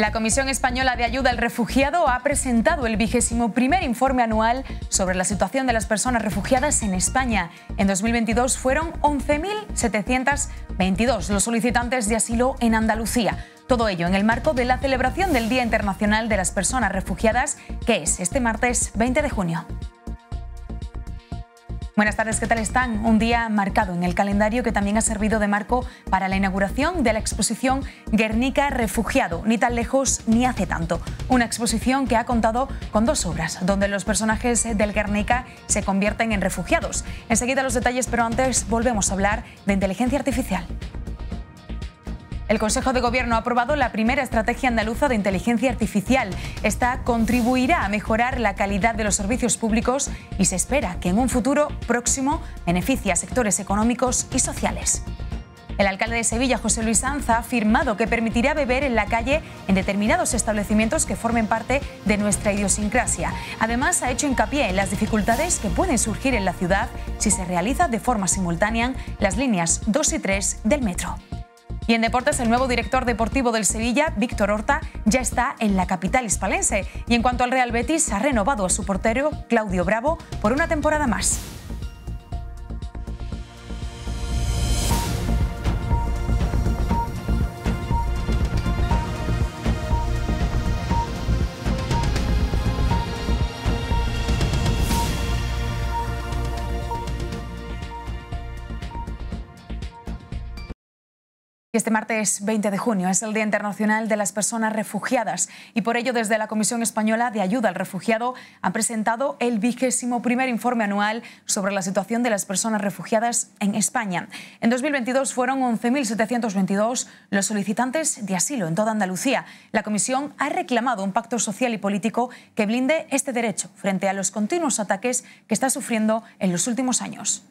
La Comisión Española de Ayuda al Refugiado ha presentado el vigésimo primer informe anual sobre la situación de las personas refugiadas en España. En 2022 fueron 11.722 los solicitantes de asilo en Andalucía. Todo ello en el marco de la celebración del Día Internacional de las Personas Refugiadas, que es este martes 20 de junio. Buenas tardes, ¿qué tal están? Un día marcado en el calendario que también ha servido de marco para la inauguración de la exposición Guernica Refugiado, ni tan lejos ni hace tanto. Una exposición que ha contado con dos obras, donde los personajes del Guernica se convierten en refugiados. Enseguida los detalles, pero antes volvemos a hablar de inteligencia artificial. El Consejo de Gobierno ha aprobado la primera estrategia andaluza de inteligencia artificial. Esta contribuirá a mejorar la calidad de los servicios públicos y se espera que en un futuro próximo beneficie a sectores económicos y sociales. El alcalde de Sevilla, José Luis Anza, ha afirmado que permitirá beber en la calle en determinados establecimientos que formen parte de nuestra idiosincrasia. Además, ha hecho hincapié en las dificultades que pueden surgir en la ciudad si se realizan de forma simultánea las líneas 2 y 3 del metro. Y en deportes, el nuevo director deportivo del Sevilla, Víctor Horta, ya está en la capital hispalense. Y en cuanto al Real Betis, ha renovado a su portero, Claudio Bravo, por una temporada más. Este martes 20 de junio es el Día Internacional de las Personas Refugiadas y por ello desde la Comisión Española de Ayuda al Refugiado han presentado el vigésimo primer informe anual sobre la situación de las personas refugiadas en España. En 2022 fueron 11.722 los solicitantes de asilo en toda Andalucía. La Comisión ha reclamado un pacto social y político que blinde este derecho frente a los continuos ataques que está sufriendo en los últimos años.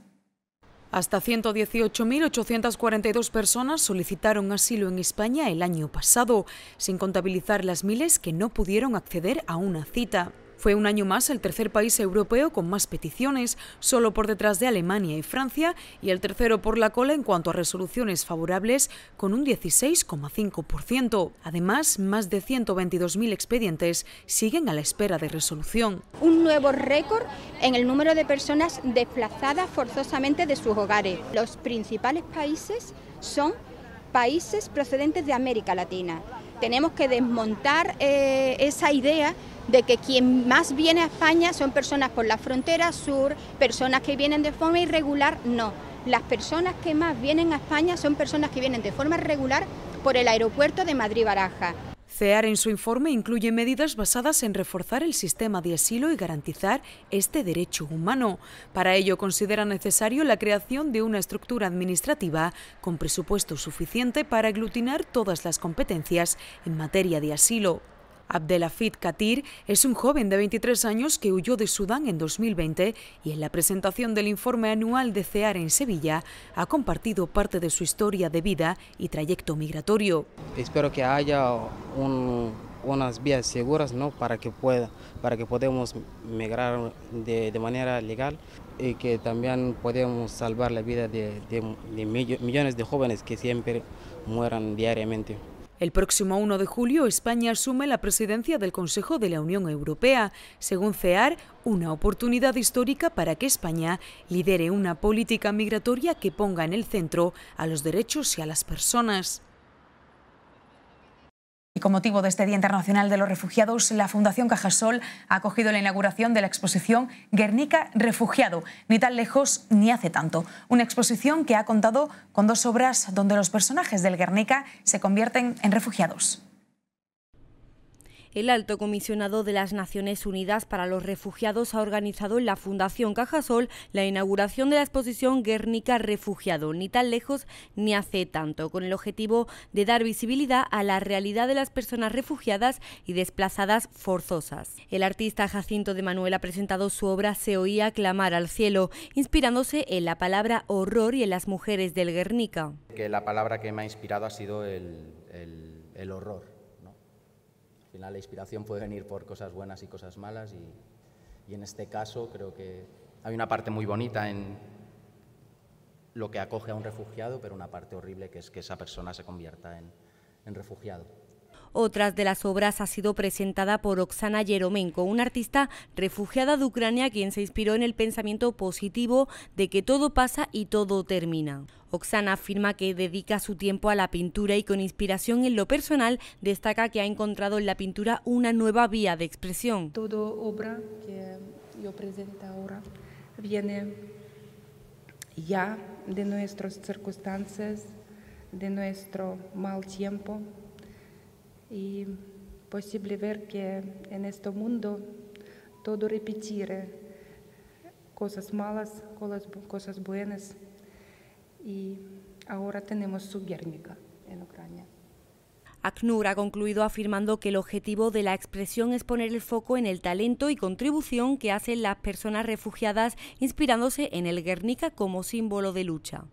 Hasta 118.842 personas solicitaron asilo en España el año pasado, sin contabilizar las miles que no pudieron acceder a una cita. Fue un año más el tercer país europeo con más peticiones, solo por detrás de Alemania y Francia, y el tercero por la cola en cuanto a resoluciones favorables, con un 16,5%. Además, más de 122.000 expedientes siguen a la espera de resolución. Un nuevo récord en el número de personas desplazadas forzosamente de sus hogares. Los principales países son países procedentes de América Latina. Tenemos que desmontar eh, esa idea de que quien más viene a España son personas por la frontera sur, personas que vienen de forma irregular, no. Las personas que más vienen a España son personas que vienen de forma regular por el aeropuerto de Madrid-Baraja. CEAR en su informe incluye medidas basadas en reforzar el sistema de asilo y garantizar este derecho humano. Para ello considera necesario la creación de una estructura administrativa con presupuesto suficiente para aglutinar todas las competencias en materia de asilo. Abdelafid Katir es un joven de 23 años que huyó de Sudán en 2020 y en la presentación del informe anual de CEAR en Sevilla ha compartido parte de su historia de vida y trayecto migratorio. Espero que haya unas vías seguras ¿no? para que pueda, para que podamos migrar de, manera legal y que también podamos salvar la vida de millones de jóvenes que siempre mueran diariamente. El próximo 1 de julio, España asume la presidencia del Consejo de la Unión Europea, según CEAR, una oportunidad histórica para que España lidere una política migratoria que ponga en el centro a los derechos y a las personas. Y con motivo de este Día Internacional de los Refugiados, la Fundación Cajasol ha acogido la inauguración de la exposición Guernica Refugiado, ni tan lejos ni hace tanto. Una exposición que ha contado con dos obras donde los personajes del Guernica se convierten en refugiados. El alto comisionado de las Naciones Unidas para los Refugiados ha organizado en la Fundación Cajasol la inauguración de la exposición Guernica Refugiado, ni tan lejos ni hace tanto, con el objetivo de dar visibilidad a la realidad de las personas refugiadas y desplazadas forzosas. El artista Jacinto de Manuel ha presentado su obra Se oía clamar al cielo, inspirándose en la palabra horror y en las mujeres del Guernica. Que la palabra que me ha inspirado ha sido el horror la inspiración puede venir por cosas buenas y cosas malas y, en este caso creo que hay una parte muy bonita en lo que acoge a un refugiado, pero una parte horrible que es que esa persona se convierta en refugiado. Otras de las obras ha sido presentada por Oksana Yeromenko, una artista refugiada de Ucrania quien se inspiró en el pensamiento positivo de que todo pasa y todo termina. Oksana afirma que dedica su tiempo a la pintura y con inspiración en lo personal destaca que ha encontrado en la pintura una nueva vía de expresión. Toda obra que yo presento ahora viene ya de nuestras circunstancias, de nuestro mal tiempo, y posible ver que en este mundo todo repite eh, cosas malas, cosas buenas y ahora tenemos su Guernica en Ucrania. ACNUR ha concluido afirmando que el objetivo de la expresión es poner el foco en el talento y contribución que hacen las personas refugiadas inspirándose en el Guernica como símbolo de lucha.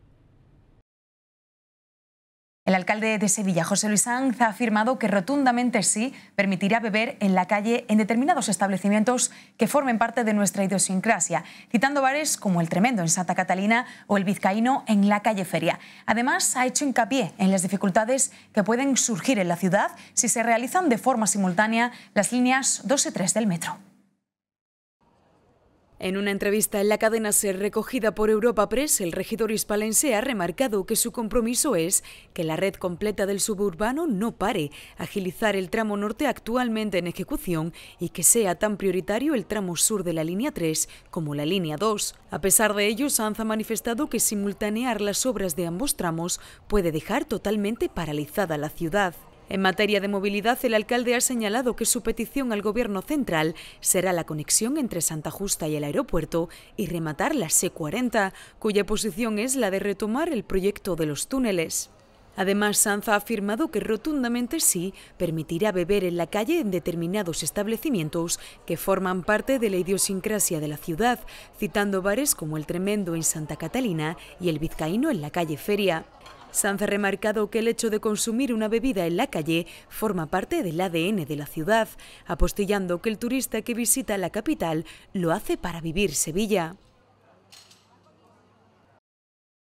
El alcalde de Sevilla, José Luis Sanz, ha afirmado que rotundamente sí permitirá beber en la calle en determinados establecimientos que formen parte de nuestra idiosincrasia, citando bares como el Tremendo en Santa Catalina o el Vizcaíno en la calle Feria. Además, ha hecho hincapié en las dificultades que pueden surgir en la ciudad si se realizan de forma simultánea las líneas 2 y 3 del metro. En una entrevista en la cadena SER recogida por Europa Press, el regidor hispalense ha remarcado que su compromiso es que la red completa del suburbano no pare, agilizar el tramo norte actualmente en ejecución y que sea tan prioritario el tramo sur de la línea 3 como la línea 2. A pesar de ello, Sanz ha manifestado que simultanear las obras de ambos tramos puede dejar totalmente paralizada la ciudad. En materia de movilidad, el alcalde ha señalado que su petición al Gobierno central será la conexión entre Santa Justa y el aeropuerto y rematar la C40, cuya posición es la de retomar el proyecto de los túneles. Además, Sanz ha afirmado que rotundamente sí permitirá beber en la calle en determinados establecimientos que forman parte de la idiosincrasia de la ciudad, citando bares como el Tremendo en Santa Catalina y el Vizcaíno en la calle Feria. Sanz ha remarcado que el hecho de consumir una bebida en la calle forma parte del ADN de la ciudad, apostillando que el turista que visita la capital lo hace para vivir Sevilla.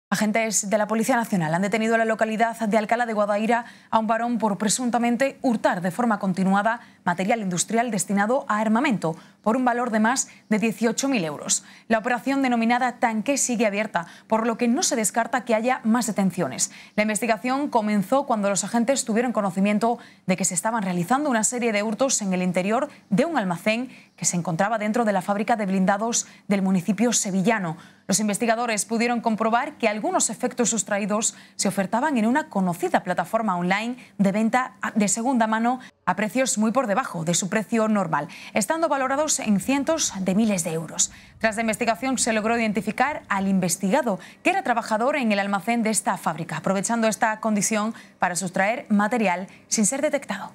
Agentes de la Policía Nacional han detenido a la localidad de Alcalá de Guadaira a un varón por presuntamente hurtar de forma continuada material industrial destinado a armamento por un valor de más de 18.000 euros. La operación denominada Tanque sigue abierta, por lo que no se descarta que haya más detenciones. La investigación comenzó cuando los agentes tuvieron conocimiento de que se estaban realizando una serie de hurtos en el interior de un almacén que se encontraba dentro de la fábrica de blindados del municipio sevillano. Los investigadores pudieron comprobar que algunos efectos sustraídos se ofertaban en una conocida plataforma online de venta de segunda mano a precios muy por debajo de su precio normal, estando valorados en cientos de miles de euros. Tras la investigación se logró identificar al investigado, que era trabajador en el almacén de esta fábrica, aprovechando esta condición para sustraer material sin ser detectado.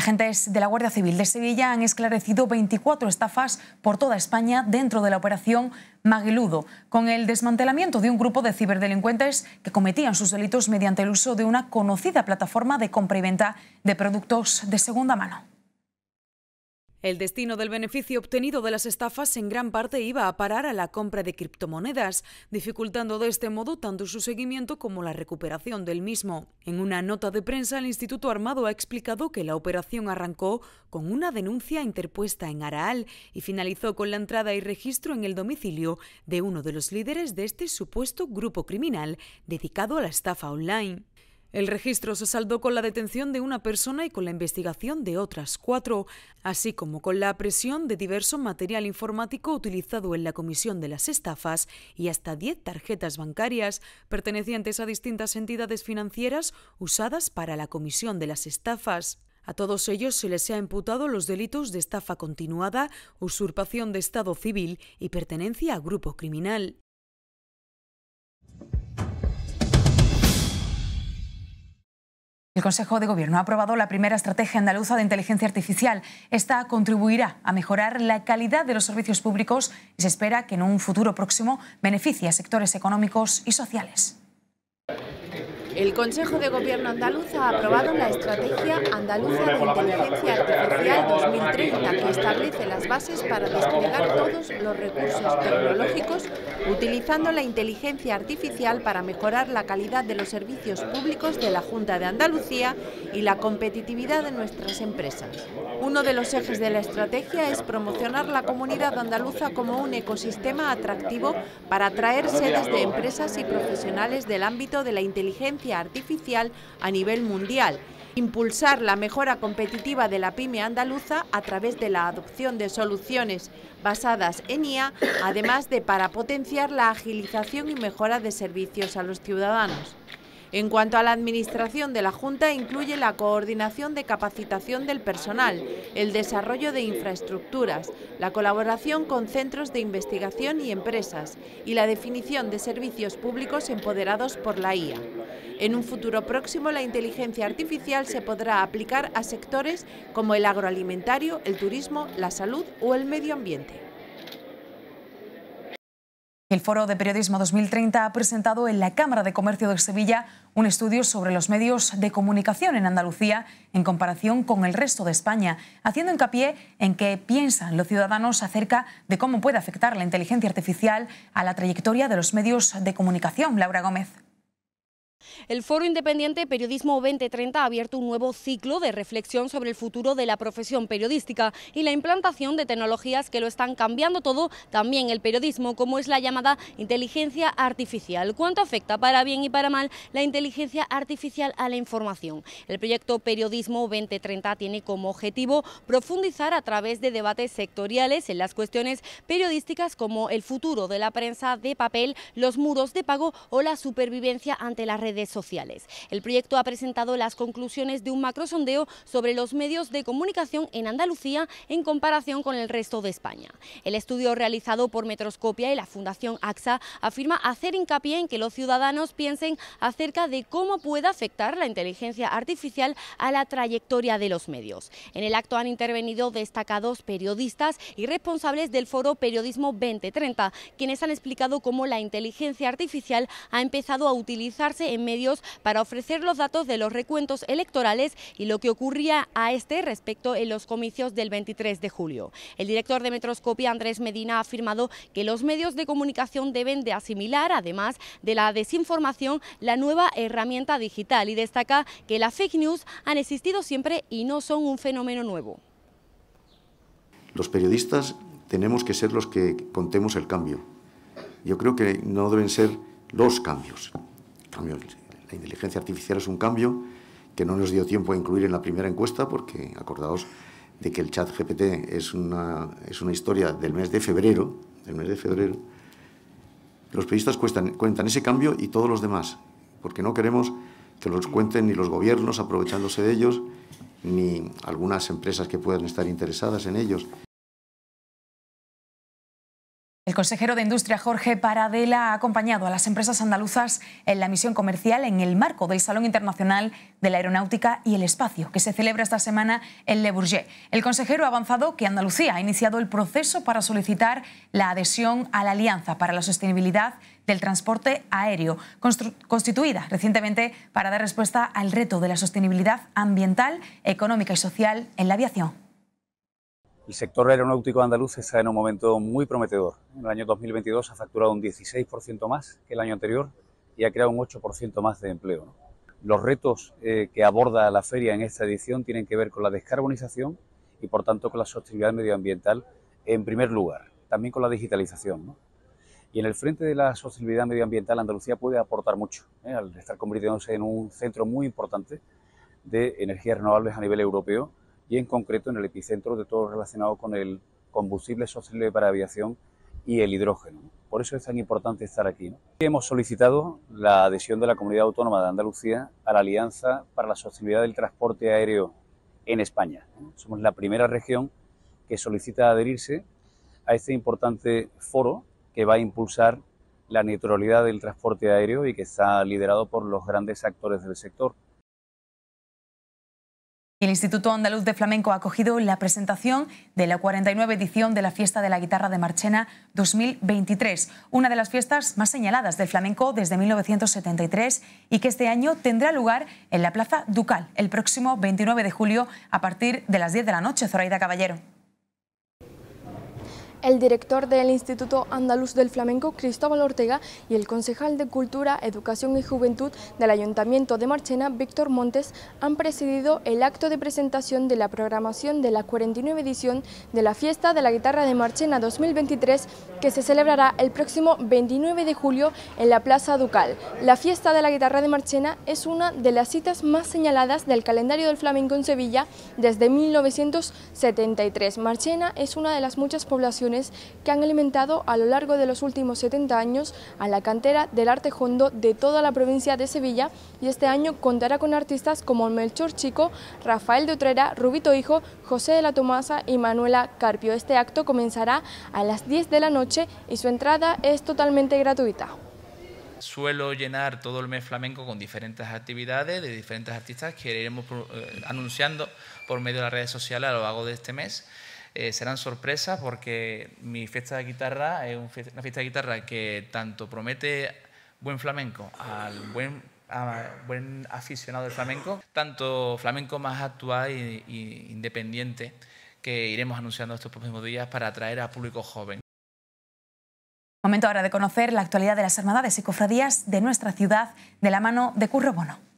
Agentes de la Guardia Civil de Sevilla han esclarecido 24 estafas por toda España dentro de la operación Maguiludo, con el desmantelamiento de un grupo de ciberdelincuentes que cometían sus delitos mediante el uso de una conocida plataforma de compra y venta de productos de segunda mano. El destino del beneficio obtenido de las estafas en gran parte iba a parar a la compra de criptomonedas, dificultando de este modo tanto su seguimiento como la recuperación del mismo. En una nota de prensa, el Instituto Armado ha explicado que la operación arrancó con una denuncia interpuesta en Araal y finalizó con la entrada y registro en el domicilio de uno de los líderes de este supuesto grupo criminal dedicado a la estafa online. El registro se saldó con la detención de una persona y con la investigación de otras cuatro, así como con la presión de diverso material informático utilizado en la comisión de las estafas y hasta diez tarjetas bancarias pertenecientes a distintas entidades financieras usadas para la comisión de las estafas. A todos ellos se les ha imputado los delitos de estafa continuada, usurpación de Estado civil y pertenencia a grupo criminal. El Consejo de Gobierno ha aprobado la primera estrategia andaluza de inteligencia artificial. Esta contribuirá a mejorar la calidad de los servicios públicos y se espera que en un futuro próximo beneficie a sectores económicos y sociales. El Consejo de Gobierno andaluz ha aprobado la Estrategia Andaluza de Inteligencia Artificial 2030, que establece las bases para desplegar todos los recursos tecnológicos utilizando la inteligencia artificial para mejorar la calidad de los servicios públicos de la Junta de Andalucía y la competitividad de nuestras empresas. Uno de los ejes de la estrategia es promocionar la comunidad andaluza como un ecosistema atractivo para atraer sedes de empresas y profesionales del ámbito de la inteligencia artificial a nivel mundial, impulsar la mejora competitiva de la pyme andaluza a través de la adopción de soluciones basadas en IA, además de para potenciar la agilización y mejora de servicios a los ciudadanos. En cuanto a la administración de la Junta, incluye la coordinación de capacitación del personal, el desarrollo de infraestructuras, la colaboración con centros de investigación y empresas y la definición de servicios públicos empoderados por la IA. En un futuro próximo, la inteligencia artificial se podrá aplicar a sectores como el agroalimentario, el turismo, la salud o el medio ambiente. El Foro de Periodismo 2030 ha presentado en la Cámara de Comercio de Sevilla un estudio sobre los medios de comunicación en Andalucía en comparación con el resto de España, haciendo hincapié en qué piensan los ciudadanos acerca de cómo puede afectar la inteligencia artificial a la trayectoria de los medios de comunicación. Laura Gómez. El Foro Independiente Periodismo 2030 ha abierto un nuevo ciclo de reflexión sobre el futuro de la profesión periodística y la implantación de tecnologías que lo están cambiando todo, también el periodismo, como es la llamada inteligencia artificial. ¿Cuánto afecta para bien y para mal la inteligencia artificial a la información? El proyecto Periodismo 2030 tiene como objetivo profundizar a través de debates sectoriales en las cuestiones periodísticas como el futuro de la prensa de papel, los muros de pago o la supervivencia ante las redes sociales. El proyecto ha presentado las conclusiones de un macrosondeo sobre los medios de comunicación en Andalucía en comparación con el resto de España. El estudio realizado por Metroscopia y la Fundación AXA afirma hacer hincapié en que los ciudadanos piensen acerca de cómo puede afectar la inteligencia artificial a la trayectoria de los medios. En el acto han intervenido destacados periodistas y responsables del foro Periodismo 2030, quienes han explicado cómo la inteligencia artificial ha empezado a utilizarse en medios para ofrecer los datos de los recuentos electorales y lo que ocurría a este respecto en los comicios del 23 de julio. El director de Metroscopia, Andrés Medina, ha afirmado que los medios de comunicación deben de asimilar, además de la desinformación, la nueva herramienta digital y destaca que las fake news han existido siempre y no son un fenómeno nuevo. Los periodistas tenemos que ser los que contemos el cambio. Yo creo que no deben ser los cambios la inteligencia artificial es un cambio que no nos dio tiempo a incluir en la primera encuesta porque, acordaos, de que el chat GPT es una, historia del mes de febrero, del mes de febrero, los periodistas cuentan ese cambio y todos los demás, porque no queremos que los cuenten ni los gobiernos aprovechándose de ellos, ni algunas empresas que puedan estar interesadas en ellos. El consejero de Industria Jorge Paradela ha acompañado a las empresas andaluzas en la misión comercial en el marco del Salón Internacional de la Aeronáutica y el Espacio, que se celebra esta semana en Le Bourget. El consejero ha avanzado que Andalucía ha iniciado el proceso para solicitar la adhesión a la Alianza para la Sostenibilidad del Transporte Aéreo, constituida recientemente para dar respuesta al reto de la sostenibilidad ambiental, económica y social en la aviación. El sector aeronáutico andaluz está en un momento muy prometedor. En el año 2022 ha facturado un 16% más que el año anterior y ha creado un 8% más de empleo. Los retos eh, que aborda la feria en esta edición tienen que ver con la descarbonización y, por tanto, con la sostenibilidad medioambiental en primer lugar, también con la digitalización. Y en el frente de la sostenibilidad medioambiental, Andalucía puede aportar mucho, ¿eh? al estar convirtiéndose en un centro muy importante de energías renovables a nivel europeo y en concreto en el epicentro de todo relacionado con el combustible sostenible para aviación y el hidrógeno. Por eso es tan importante estar aquí. Hemos solicitado la adhesión de la Comunidad Autónoma de Andalucía a la Alianza para la Sostenibilidad del Transporte Aéreo en España. Somos la primera región que solicita adherirse a este importante foro que va a impulsar la neutralidad del transporte aéreo y que está liderado por los grandes actores del sector. El Instituto Andaluz de Flamenco ha acogido la presentación de la 49 edición de la Fiesta de la Guitarra de Marchena 2023, una de las fiestas más señaladas del flamenco desde 1973 y que este año tendrá lugar en la Plaza Ducal el próximo 29 de julio a partir de las 10 de la noche. Zoraida Caballero. El director del Instituto Andaluz del Flamenco, Cristóbal Ortega, y el concejal de Cultura, Educación y Juventud del Ayuntamiento de Marchena, Víctor Montes, han presidido el acto de presentación de la programación de la 49 edición de la Fiesta de la Guitarra de Marchena 2023, que se celebrará el próximo 29 de julio en la Plaza Ducal. La Fiesta de la Guitarra de Marchena es una de las citas más señaladas del calendario del flamenco en Sevilla desde 1973. Marchena es una de las muchas poblaciones que han alimentado a lo largo de los últimos 70 años a la cantera del arte hondo de toda la provincia de Sevilla y este año contará con artistas como Melchor Chico, Rafael de Utrera, Rubito Hijo, José de la Tomasa y Manuela Carpio. Este acto comenzará a las 10 de la noche y su entrada es totalmente gratuita. Suelo llenar todo el mes flamenco con diferentes actividades de diferentes artistas que iremos eh, anunciando por medio de las redes sociales a lo largo de este mes. Eh, serán sorpresas porque mi fiesta de guitarra es una fiesta de guitarra que tanto promete buen flamenco al buen, aficionado del flamenco, tanto flamenco más actual e independiente que iremos anunciando estos próximos días para atraer a público joven. Momento ahora de conocer la actualidad de las hermandades y cofradías de nuestra ciudad de la mano de Curro Bono.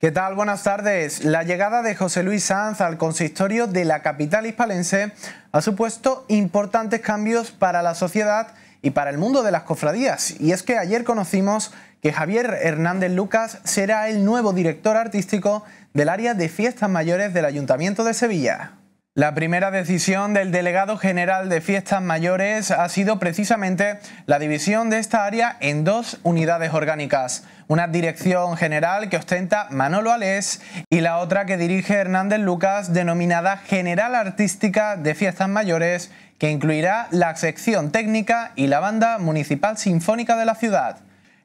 ¿Qué tal? Buenas tardes. La llegada de José Luis Sanz al consistorio de la capital hispalense ha supuesto importantes cambios para la sociedad y para el mundo de las cofradías. Y es que ayer conocimos que Javier Hernández Lucas será el nuevo director artístico del área de fiestas mayores del Ayuntamiento de Sevilla. La primera decisión del delegado general de fiestas mayores ha sido precisamente la división de esta área en dos unidades orgánicas, una dirección general que ostenta Manolo Alés y la otra que dirige Hernández Lucas denominada General Artística de Fiestas Mayores, que incluirá la sección técnica y la banda municipal sinfónica de la ciudad.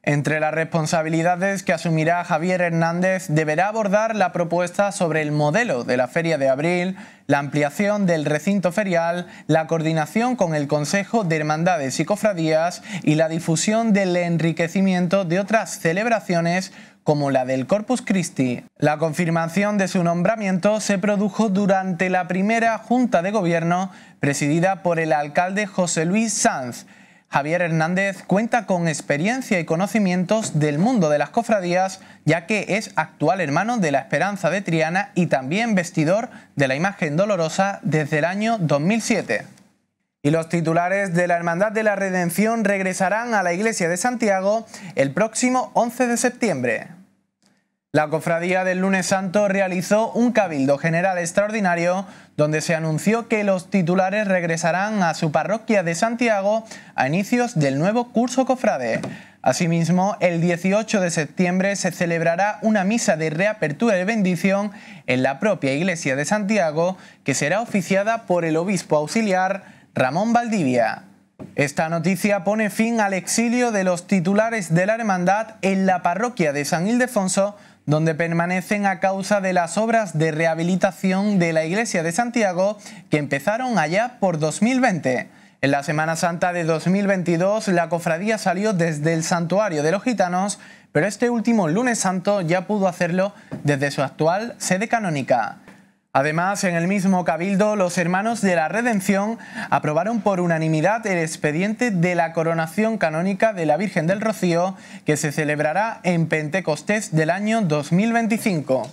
Entre las responsabilidades que asumirá Javier Hernández, deberá abordar la propuesta sobre el modelo de la Feria de Abril, la ampliación del recinto ferial, la coordinación con el Consejo de Hermandades y Cofradías y la difusión del enriquecimiento de otras celebraciones como la del Corpus Christi. La confirmación de su nombramiento se produjo durante la primera Junta de Gobierno presidida por el alcalde José Luis Sanz, Javier Hernández cuenta con experiencia y conocimientos del mundo de las cofradías, ya que es actual hermano de la Esperanza de Triana y también vestidor de la imagen dolorosa desde el año 2007. Y los titulares de la Hermandad de la Redención regresarán a la Iglesia de Santiago el próximo 11 de septiembre. La cofradía del lunes santo realizó un cabildo general extraordinario donde se anunció que los titulares regresarán a su parroquia de Santiago a inicios del nuevo curso cofrade. Asimismo, el 18 de septiembre se celebrará una misa de reapertura y bendición en la propia iglesia de Santiago que será oficiada por el obispo auxiliar Ramón Valdivia. Esta noticia pone fin al exilio de los titulares de la hermandad en la parroquia de San Ildefonso donde permanecen a causa de las obras de rehabilitación de la iglesia de Santiago que empezaron allá por 2020. En la Semana Santa de 2022 la cofradía salió desde el santuario de los gitanos, pero este último lunes santo ya pudo hacerlo desde su actual sede canónica. Además, en el mismo cabildo, los hermanos de la Redención aprobaron por unanimidad el expediente de la coronación canónica de la Virgen del Rocío que se celebrará en Pentecostés del año 2025.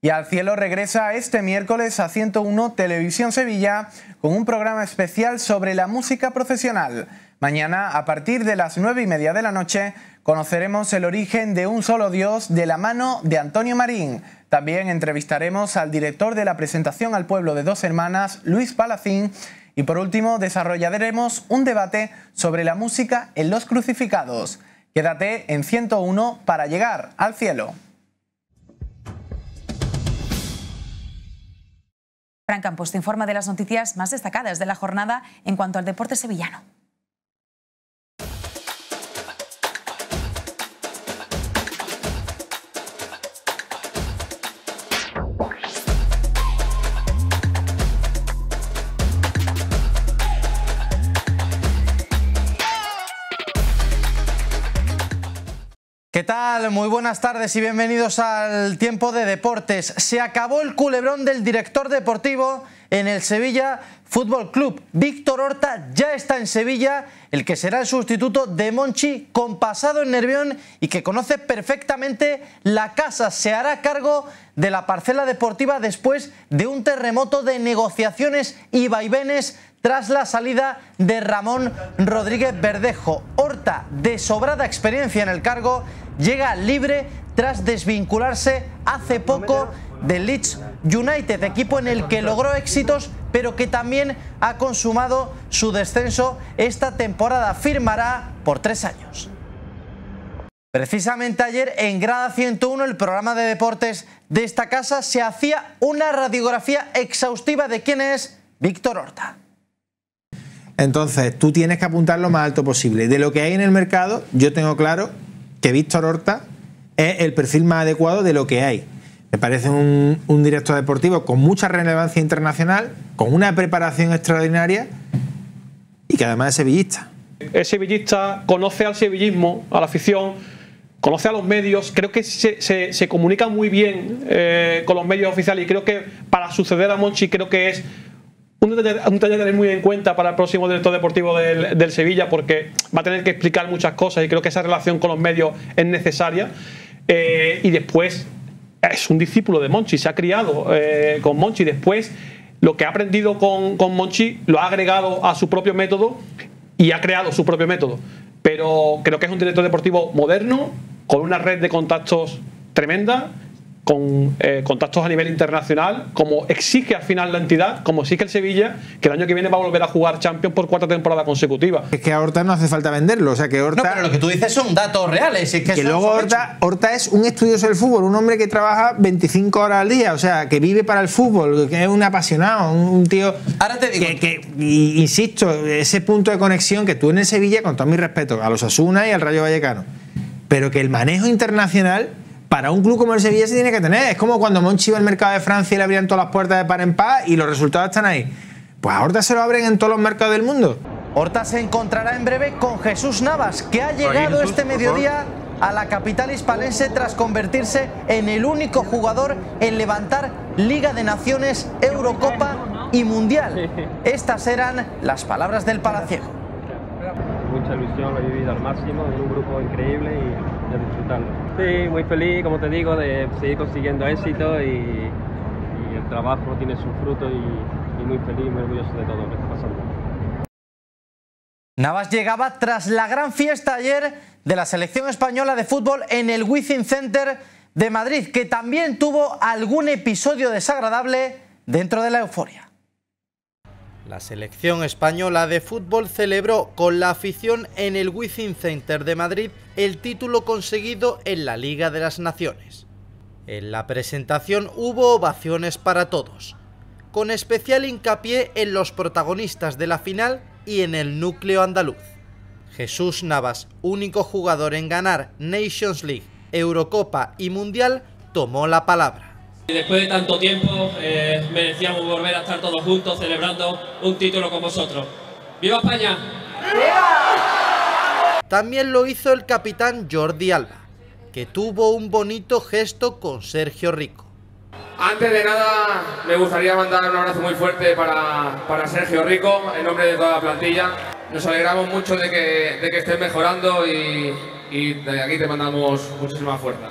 Y al cielo regresa este miércoles a 101 Televisión Sevilla con un programa especial sobre la música profesional. Mañana, a partir de las nueve y media de la noche, conoceremos el origen de un solo Dios de la mano de Antonio Marín. También entrevistaremos al director de la presentación al pueblo de dos hermanas, Luis Palacín, y por último desarrollaremos un debate sobre la música en los crucificados. Quédate en 101 para llegar al cielo. Fran Campos te informa de las noticias más destacadas de la jornada en cuanto al deporte sevillano. tal? Muy buenas tardes y bienvenidos al tiempo de deportes. Se acabó el culebrón del director deportivo en el Sevilla Fútbol Club. Víctor Horta ya está en Sevilla, el que será el sustituto de Monchi, compasado en Nervión y que conoce perfectamente la casa. Se hará cargo de la parcela deportiva después de un terremoto de negociaciones y vaivenes tras la salida de Ramón Rodríguez Verdejo. Horta, de sobrada experiencia en el cargo, llega libre tras desvincularse hace poco del Leeds United, equipo en el que logró éxitos pero que también ha consumado su descenso esta temporada. Firmará por tres años. Precisamente ayer en Grada 101, el programa de deportes de esta casa, se hacía una radiografía exhaustiva de quién es Víctor Horta. Entonces, tú tienes que apuntar lo más alto posible. De lo que hay en el mercado, yo tengo claro que Víctor Horta es el perfil más adecuado de lo que hay. Me parece un, director deportivo con mucha relevancia internacional, con una preparación extraordinaria y que además es sevillista. Es sevillista, conoce al sevillismo, a la afición, conoce a los medios, creo que se, comunica muy bien eh, con los medios oficiales y creo que para suceder a Monchi creo que es un detalle, tener muy en cuenta para el próximo director deportivo del, Sevilla, porque va a tener que explicar muchas cosas y creo que esa relación con los medios es necesaria. Eh, y después, es un discípulo de Monchi, se ha criado eh, con Monchi. Después, lo que ha aprendido con, con Monchi lo ha agregado a su propio método y ha creado su propio método. Pero creo que es un director deportivo moderno, con una red de contactos tremenda con eh, contactos a nivel internacional, como exige al final la entidad, como exige el Sevilla, que el año que viene va a volver a jugar Champions por cuarta temporada consecutiva. Es que a Horta no hace falta venderlo, o sea que Horta... No, pero lo que tú dices son datos reales. Es que, que luego Horta, es un estudioso del fútbol, un hombre que trabaja 25 horas al día, o sea, que vive para el fútbol, que es un apasionado, un, tío... Ahora te digo... Que, insisto, ese punto de conexión que tú en el Sevilla, con todo mi respeto, a los Asuna y al Rayo Vallecano, pero que el manejo internacional para un club como el Sevilla se tiene que tener. Es como cuando Monchi iba al mercado de Francia y le abrían todas las puertas de par en par y los resultados están ahí. Pues a Horta se lo abren en todos los mercados del mundo. Horta se encontrará en breve con Jesús Navas, que ha llegado este mediodía a la capital hispalense tras convertirse en el único jugador en levantar Liga de Naciones, Eurocopa y Mundial. Estas eran las palabras del palacio mucha ilusión, lo he vivido al máximo, en un grupo increíble y de disfrutarlo. Sí, muy feliz, como te digo, de seguir consiguiendo éxito y, el trabajo tiene su fruto y, muy feliz, muy orgulloso de todo lo que está pasando. Navas llegaba tras la gran fiesta ayer de la selección española de fútbol en el Wizink Center de Madrid, que también tuvo algún episodio desagradable dentro de la euforia. La selección española de fútbol celebró con la afición en el Within Center de Madrid el título conseguido en la Liga de las Naciones. En la presentación hubo ovaciones para todos, con especial hincapié en los protagonistas de la final y en el núcleo andaluz. Jesús Navas, único jugador en ganar Nations League, Eurocopa y Mundial, tomó la palabra. Y después de tanto tiempo eh, merecíamos volver a estar todos juntos celebrando un título con vosotros. ¡Viva España! También lo hizo el capitán Jordi Alba, que tuvo un bonito gesto con Sergio Rico. Antes de nada, me gustaría mandar un abrazo muy fuerte para, Sergio Rico, en nombre de toda la plantilla. Nos alegramos mucho de que, de estés mejorando y, y de aquí te mandamos muchísima fuerza.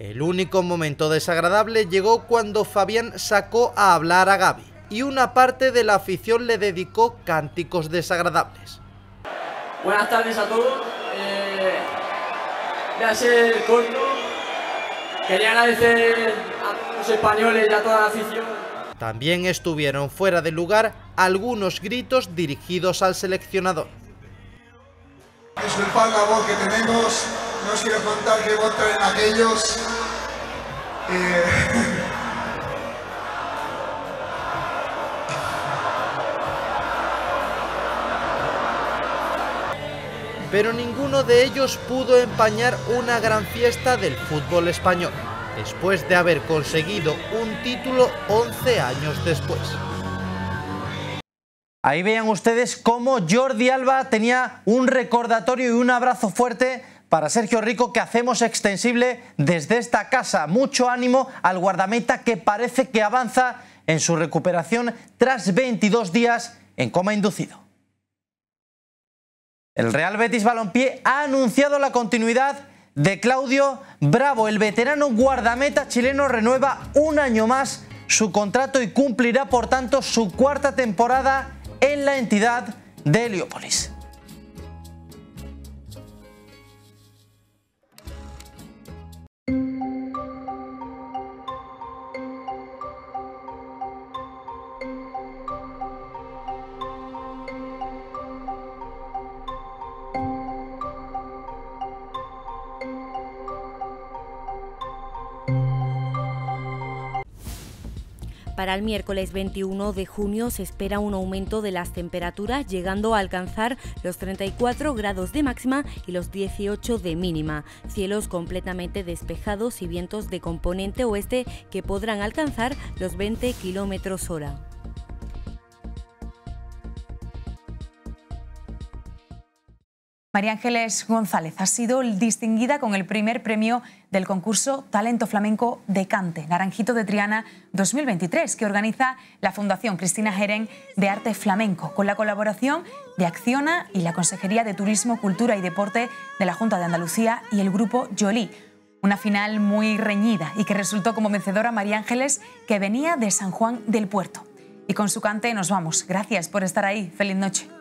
El único momento desagradable llegó cuando Fabián sacó a hablar a Gaby y una parte de la afición le dedicó cánticos desagradables. Buenas tardes a todos. Eh, voy a ser corto. Quería agradecer a los españoles y a toda la afición. También estuvieron fuera de lugar algunos gritos dirigidos al seleccionador. Es que tenemos, no quiero contar que voto aquellos. Eh, Pero ninguno de ellos pudo empañar una gran fiesta del fútbol español, después de haber conseguido un título 11 años después. Ahí vean ustedes cómo Jordi Alba tenía un recordatorio y un abrazo fuerte para Sergio Rico que hacemos extensible desde esta casa. Mucho ánimo al guardameta que parece que avanza en su recuperación tras 22 días en coma inducido. El Real Betis Balompié ha anunciado la continuidad de Claudio Bravo. El veterano guardameta chileno renueva un año más su contrato y cumplirá por tanto su cuarta temporada en la entidad de Heliópolis. Para el miércoles 21 de junio se espera un aumento de las temperaturas llegando a alcanzar los 34 grados de máxima y los 18 de mínima. Cielos completamente despejados y vientos de componente oeste que podrán alcanzar los 20 kilómetros hora. María Ángeles González ha sido distinguida con el primer premio del concurso Talento Flamenco de Cante, Naranjito de Triana 2023, que organiza la Fundación Cristina Jeren de Arte Flamenco, con la colaboración de Acciona y la Consejería de Turismo, Cultura y Deporte de la Junta de Andalucía y el Grupo Jolí. Una final muy reñida y que resultó como vencedora María Ángeles, que venía de San Juan del Puerto. Y con su cante nos vamos. Gracias por estar ahí. Feliz noche.